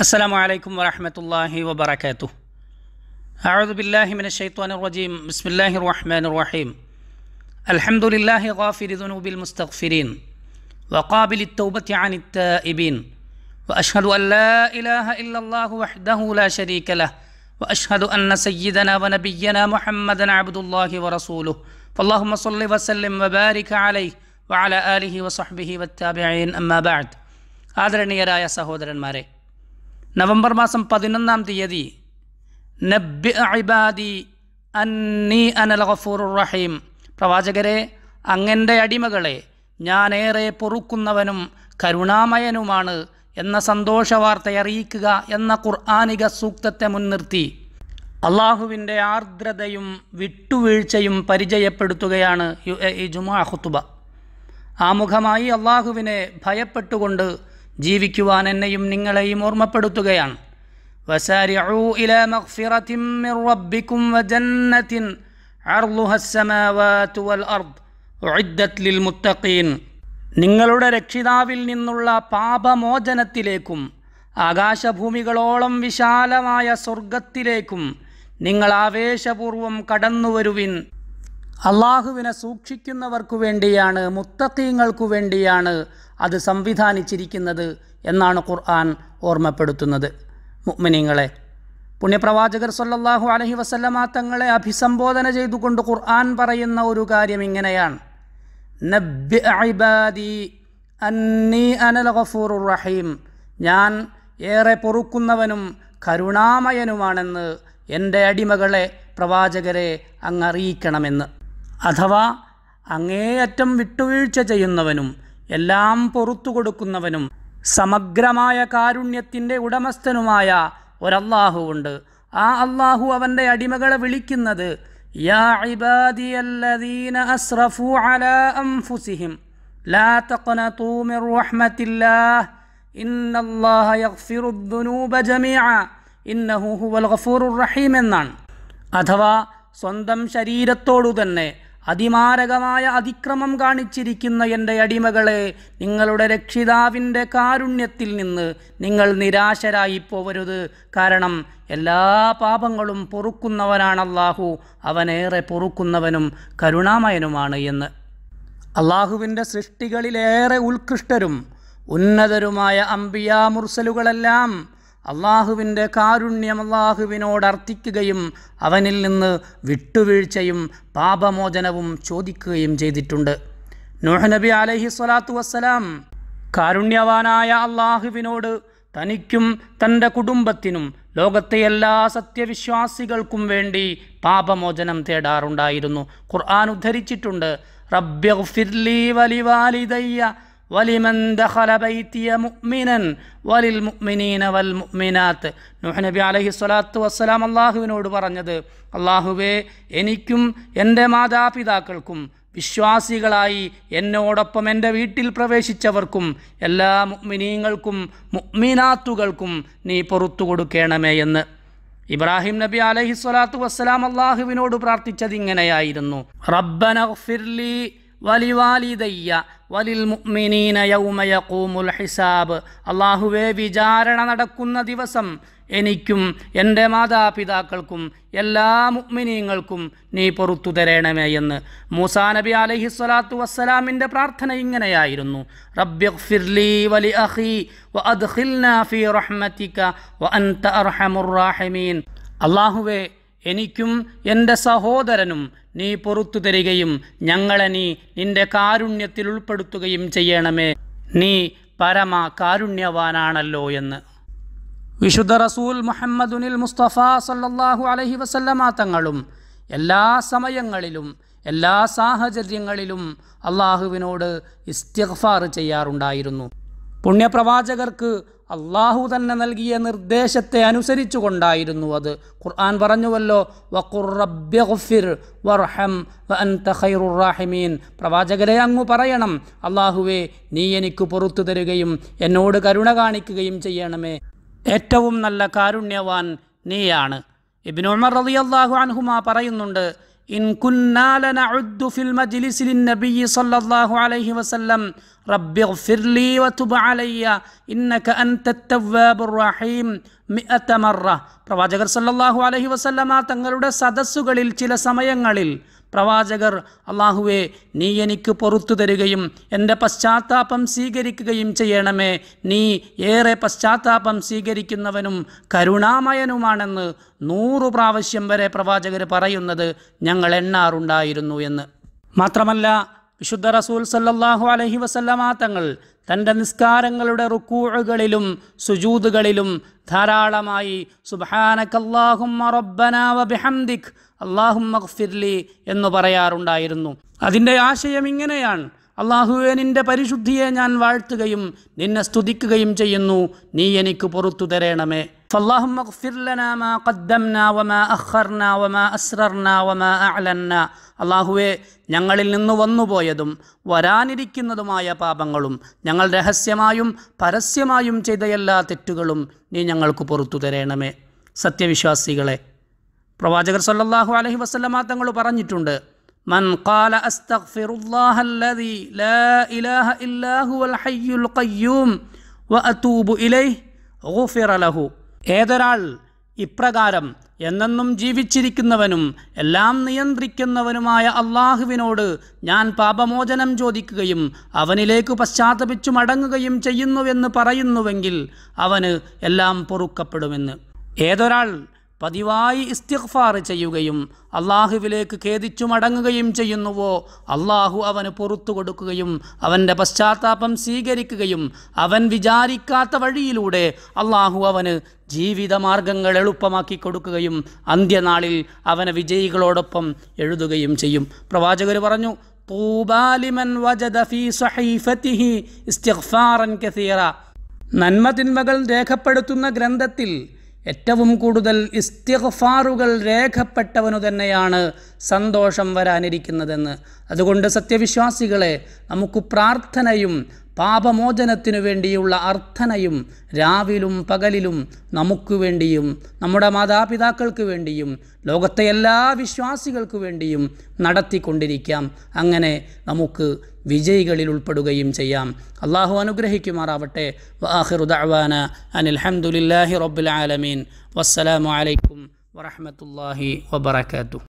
السلام عليكم ورحمة الله وبركاته أعوذ بالله من الشيطان الرجيم بسم الله الرحمن الرحيم الحمد لله غافر ذنوب المستغفرين وقابل التوبة عن التائبين وأشهد أن لا إله إلا الله وحده لا شريك له وأشهد أن سيدنا ونبينا محمدا عبد الله ورسوله فاللهم صل وسلم وبارك عليه وعلى آله وصحبه والتابعين أما بعد سهود സഹോദരന്മാരെ നവംബർ മാസം പതിനൊന്നാം തീയതി നബ്ബി ഇബാദി അന്നി അനൽ ഗഫൂർ റഹീം പ്രവാചകരെ അങ്ങൻ്റെ അടിമകളെ ഞാനേറെ പൊറുക്കുന്നവനും കരുണാമയനുമാണ് എന്ന സന്തോഷ അറിയിക്കുക എന്ന ഖുർആാനിക സൂക്തത്തെ മുൻനിർത്തി അള്ളാഹുവിൻ്റെ ആർദ്രതയും വിട്ടുവീഴ്ചയും പരിചയപ്പെടുത്തുകയാണ് ഈ ജുമാ ഹുത്തുബ ആമുഖമായി അള്ളാഹുവിനെ ഭയപ്പെട്ടുകൊണ്ട് ജീവിക്കുവാൻ എന്നെയും നിങ്ങളെയും ഓർമ്മപ്പെടുത്തുകയാണ് നിങ്ങളുടെ രക്ഷിതാവിൽ നിന്നുള്ള പാപമോചനത്തിലേക്കും ആകാശഭൂമികളോളം വിശാലമായ സ്വർഗത്തിലേക്കും നിങ്ങൾ ആവേശപൂർവം കടന്നുവരുവിൻ അള്ളാഹുവിനെ സൂക്ഷിക്കുന്നവർക്കു വേണ്ടിയാണ് മുത്തക്കീങ്ങൾക്കു വേണ്ടിയാണ് അത് സംവിധാനിച്ചിരിക്കുന്നത് എന്നാണ് ഖുർആൻ ഓർമ്മപ്പെടുത്തുന്നത് മുഅ്മിനീങ്ങളെ പുണ്യപ്രവാചകർ സല്ലല്ലാഹു അലഹി വസല്ലമ തങ്ങളെ അഭിസംബോധന ചെയ്തുകൊണ്ട് ഖുർആൻ പറയുന്ന ഒരു കാര്യം ഇങ്ങനെയാണ് റഹീം ഞാൻ ഏറെ പൊറുക്കുന്നവനും കരുണാമയനുമാണെന്ന് എൻ്റെ അടിമകളെ പ്രവാചകരെ അങ്ങറിയിക്കണമെന്ന് അഥവാ അങ്ങേയറ്റം വിട്ടുവീഴ്ച ചെയ്യുന്നവനും എല്ലാം പൊറത്തു കൊടുക്കുന്നവനും സമഗ്രമായ കാരുണ്യത്തിൻ്റെ ഉടമസ്ഥനുമായ ഒരല്ലാഹു ഉണ്ട് ആ അള്ളാഹു അവൻ്റെ അടിമകളെ വിളിക്കുന്നത് യാ ഇബാദിയല്ലദീന അസ്റഫു അലാ ലാ തഖനതു മിർ ജമീഅ ഹുവൽ റഹീം എന്നാണ് അഥവാ സ്വന്തം ശരീരത്തോടു തന്നെ അതിമാരകമായ അതിക്രമം കാണിച്ചിരിക്കുന്ന എൻ്റെ അടിമകളെ നിങ്ങളുടെ രക്ഷിതാവിൻ്റെ കാരുണ്യത്തിൽ നിന്ന് നിങ്ങൾ നിരാശരായി പോവരുത് കാരണം എല്ലാ പാപങ്ങളും പൊറുക്കുന്നവനാണ് അള്ളാഹു അവനേറെ പൊറുക്കുന്നവനും കരുണാമയനുമാണ് എന്ന് അള്ളാഹുവിൻ്റെ സൃഷ്ടികളിലേറെ ഉത്കൃഷ്ടരും ഉന്നതരുമായ അമ്പിയാ മുർസലുകളെല്ലാം അള്ളാഹുവിൻ്റെ കാരുണ്യം അള്ളാഹുവിനോട് അർത്ഥിക്കുകയും അവനിൽ നിന്ന് വിട്ടുവീഴ്ചയും പാപമോചനവും ചോദിക്കുകയും ചെയ്തിട്ടുണ്ട് നൂഹ് നബി അലഹി സ്വലാത്തു വസ്സലാം കാരുണ്യവാനായ അള്ളാഹുവിനോട് തനിക്കും തൻ്റെ കുടുംബത്തിനും ലോകത്തെ എല്ലാ സത്യവിശ്വാസികൾക്കും വേണ്ടി പാപമോചനം തേടാറുണ്ടായിരുന്നു ഖുർആൻ ഉദ്ധരിച്ചിട്ടുണ്ട് റബ്ബ്യ ഫിർലി വലിവാലിദയ്യ വലിമൻ ദഖല ബൈത്തിയ മുഅ്മിനൻ വലിൽ മുഅ്മിനീന വൽ മുഅ്മിനാത്ത് നൂഹ് നബി അലൈഹി വസ്സലാം അള്ളാഹുവിനോട് പറഞ്ഞത് അള്ളാഹുവേ എനിക്കും എൻ്റെ മാതാപിതാക്കൾക്കും വിശ്വാസികളായി എന്നോടൊപ്പം എൻ്റെ വീട്ടിൽ പ്രവേശിച്ചവർക്കും എല്ലാ മുഅ്മിനീങ്ങൾക്കും മുഅ്മിനാത്തുകൾക്കും നീ പുറത്തു കൊടുക്കണമേ എന്ന് ഇബ്രാഹിം നബി അലഹി സ്വലാത്തു വസ്സലാം അള്ളാഹുവിനോട് പ്രാർത്ഥിച്ചത് ഇങ്ങനെയായിരുന്നു റബ്ബനഫിർലി ഫിർലി വലിവാലിദയ്യ വലിൽ മുഅ്മിനീന യൗമ യഖൂമുൽ ഹിസാബ് അള്ളാഹുവെ വിചാരണ നടക്കുന്ന ദിവസം എനിക്കും എൻ്റെ മാതാപിതാക്കൾക്കും എല്ലാ മുക്മിനീങ്ങൾക്കും നീ പൊറത്തു തരേണമേ എന്ന് മൂസാ നബി അലഹി സ്വലാത്തു വസ്സലാമിൻ്റെ പ്രാർത്ഥന ഇങ്ങനെയായിരുന്നു വലി ഫീ അള്ളാഹുവേ എനിക്കും എൻ്റെ സഹോദരനും നീ പുറത്തു തരികയും ഞങ്ങളെ നീ നിന്റെ കാരുണ്യത്തിൽ ഉൾപ്പെടുത്തുകയും ചെയ്യണമേ നീ പരമ കാരുണ്യവാനാണല്ലോ എന്ന് വിശുദ്ധ റസൂൽ മുഹമ്മദുനിൽ മുസ്തഫ സല്ലാഹു അലഹി വസല്ലമ തങ്ങളും എല്ലാ സമയങ്ങളിലും എല്ലാ സാഹചര്യങ്ങളിലും അള്ളാഹുവിനോട് ഇസ്തിഗ്ഫാർ ചെയ്യാറുണ്ടായിരുന്നു പുണ്യപ്രവാചകർക്ക് അള്ളാഹു തന്നെ നൽകിയ നിർദ്ദേശത്തെ അനുസരിച്ചു കൊണ്ടായിരുന്നു അത് ഖുർആൻ പറഞ്ഞുവല്ലോ വഖുർബിർ വർഹം റാഹിമീൻ പ്രവാചകരെ അങ്ങ് പറയണം അള്ളാഹുവെ നീ എനിക്ക് പുറത്തു തരുകയും എന്നോട് കരുണ കാണിക്കുകയും ചെയ്യണമേ ഏറ്റവും നല്ല കാരുണ്യവാൻ നീയാണ് ഇബിനോമർ ഉമർ റളിയല്ലാഹു അൻഹുമാ പറയുന്നുണ്ട് إن كنا لنعد في المجلس للنبي صلى الله عليه وسلم رب اغفر لي وتب علي إنك أنت التواب الرحيم مئة مرة صلى പ്രവാചകർ സല്ലാഹു അലഹി വസല്ലമ തങ്ങളുടെ സദസ്സുകളിൽ ചില സമയങ്ങളിൽ പ്രവാചകർ അള്ളാഹുവെ നീ എനിക്ക് പുറത്തു തരികയും എൻ്റെ പശ്ചാത്താപം സ്വീകരിക്കുകയും ചെയ്യണമേ നീ ഏറെ പശ്ചാത്താപം സ്വീകരിക്കുന്നവനും കരുണാമയനുമാണെന്ന് നൂറു പ്രാവശ്യം വരെ പ്രവാചകർ പറയുന്നത് ഞങ്ങൾ എണ്ണാറുണ്ടായിരുന്നു എന്ന് മാത്രമല്ല വിശുദ്ധ റസൂൽ സല്ലാഹു അലഹി തങ്ങൾ തൻ്റെ നിസ്കാരങ്ങളുടെ റുക്കൂഴുകളിലും സുജൂതുകളിലും ധാരാളമായി സുബാനക്കല്ലാഹും അള്ളാഹു മഖ്ഫിർലി എന്ന് പറയാറുണ്ടായിരുന്നു അതിൻ്റെ ആശയം ഇങ്ങനെയാണ് അള്ളാഹുവെ നിൻ്റെ പരിശുദ്ധിയെ ഞാൻ വാഴ്ത്തുകയും നിന്നെ സ്തുതിക്കുകയും ചെയ്യുന്നു നീ എനിക്ക് പുറത്തു തരേണമേ فاللهم അള്ളാഹുവെ ഞങ്ങളിൽ നിന്ന് വന്നുപോയതും വരാനിരിക്കുന്നതുമായ പാപങ്ങളും ഞങ്ങൾ രഹസ്യമായും പരസ്യമായും ചെയ്ത എല്ലാ തെറ്റുകളും നീ ഞങ്ങൾക്ക് പുറത്തു തരേണമേ സത്യവിശ്വാസികളെ പ്രവാചകർ സല്ലാഹു അലഹി വസ്ലമ തങ്ങൾ പറഞ്ഞിട്ടുണ്ട് മൻ ഖാല അസ്തഗ്ഫിറുല്ലാഹല്ലദി ലാ ഇലാഹ ഖയ്യൂം വ ഇലൈഹി ലഹു ഏതൊരാൾ ഇപ്രകാരം എന്നെന്നും ജീവിച്ചിരിക്കുന്നവനും എല്ലാം നിയന്ത്രിക്കുന്നവനുമായ അള്ളാഹുവിനോട് ഞാൻ പാപമോചനം ചോദിക്കുകയും അവനിലേക്ക് പശ്ചാത്തപിച്ചു മടങ്ങുകയും ചെയ്യുന്നുവെന്ന് പറയുന്നുവെങ്കിൽ അവന് എല്ലാം പൊറുക്കപ്പെടുമെന്ന് ഏതൊരാൾ പതിവായി ഇസ്തിഗ്ഫാർ ചെയ്യുകയും അള്ളാഹുവിലേക്ക് ഖേദിച്ചു മടങ്ങുകയും ചെയ്യുന്നുവോ അള്ളാഹു അവന് പുറത്തു കൊടുക്കുകയും അവൻ്റെ പശ്ചാത്താപം സ്വീകരിക്കുകയും അവൻ വിചാരിക്കാത്ത വഴിയിലൂടെ അള്ളാഹു അവന് ജീവിതമാർഗങ്ങൾ എളുപ്പമാക്കി കൊടുക്കുകയും അന്ത്യനാളിൽ അവനെ വിജയികളോടൊപ്പം എഴുതുകയും ചെയ്യും പ്രവാചകർ പറഞ്ഞു തൂബാലിമൻ വജദ ഫീ കസീറ നന്മ തിന്മകൾ രേഖപ്പെടുത്തുന്ന ഗ്രന്ഥത്തിൽ ഏറ്റവും കൂടുതൽ ഇസ്തിഗ്ഫാറുകൾ രേഖപ്പെട്ടവനു തന്നെയാണ് സന്തോഷം വരാനിരിക്കുന്നതെന്ന് അതുകൊണ്ട് സത്യവിശ്വാസികളെ നമുക്ക് പ്രാർത്ഥനയും പാപമോചനത്തിനു വേണ്ടിയുള്ള അർത്ഥനയും രാവിലും പകലിലും നമുക്ക് വേണ്ടിയും നമ്മുടെ മാതാപിതാക്കൾക്ക് വേണ്ടിയും ലോകത്തെ എല്ലാ വിശ്വാസികൾക്ക് വേണ്ടിയും നടത്തിക്കൊണ്ടിരിക്കാം അങ്ങനെ നമുക്ക് വിജയികളിൽ ഉൾപ്പെടുകയും ചെയ്യാം അള്ളാഹു അനുഗ്രഹിക്കുമാറാവട്ടെ വാഹിറുദാന അനിൽഹമുല്ലാഹി റബ്ബുൽ ആലമീൻ വസ്സലാമലൈക്കും വറഹമത്തല്ലാഹി വബർക്കാത്തു